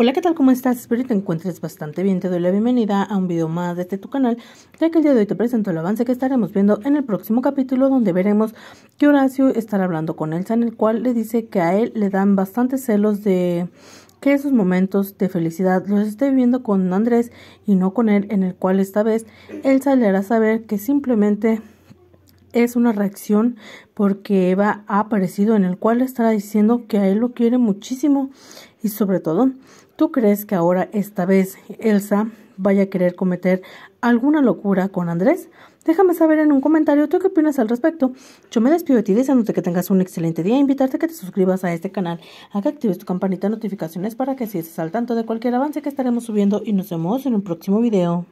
Hola, ¿qué tal? ¿Cómo estás? Espero que te encuentres bastante bien. Te doy la bienvenida a un video más de este tu canal, ya que el día de hoy te presento el avance que estaremos viendo en el próximo capítulo, donde veremos que Horacio estará hablando con Elsa, en el cual le dice que a él le dan bastantes celos de que esos momentos de felicidad los esté viviendo con Andrés y no con él, en el cual esta vez Elsa le hará saber que simplemente es una reacción porque Eva ha aparecido en el cual estará diciendo que a él lo quiere muchísimo y sobre todo, ¿tú crees que ahora esta vez Elsa vaya a querer cometer alguna locura con Andrés? Déjame saber en un comentario tú qué opinas al respecto. Yo me despido de ti deseándote que tengas un excelente día, invitarte a que te suscribas a este canal, a que actives tu campanita de notificaciones para que si estés al tanto de cualquier avance que estaremos subiendo y nos vemos en un próximo video.